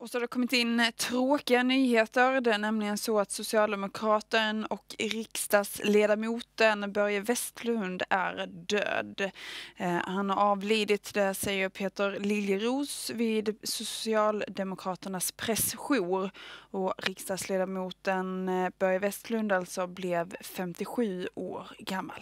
Och så har det kommit in tråkiga nyheter. Det är nämligen så att socialdemokraten och riksdagsledamoten Börje Vestlund är död. Eh, han har avlidit, det säger Peter Liljeros vid Socialdemokraternas pressjour. Och riksdagsledamoten eh, Börje Vestlund alltså blev 57 år gammal.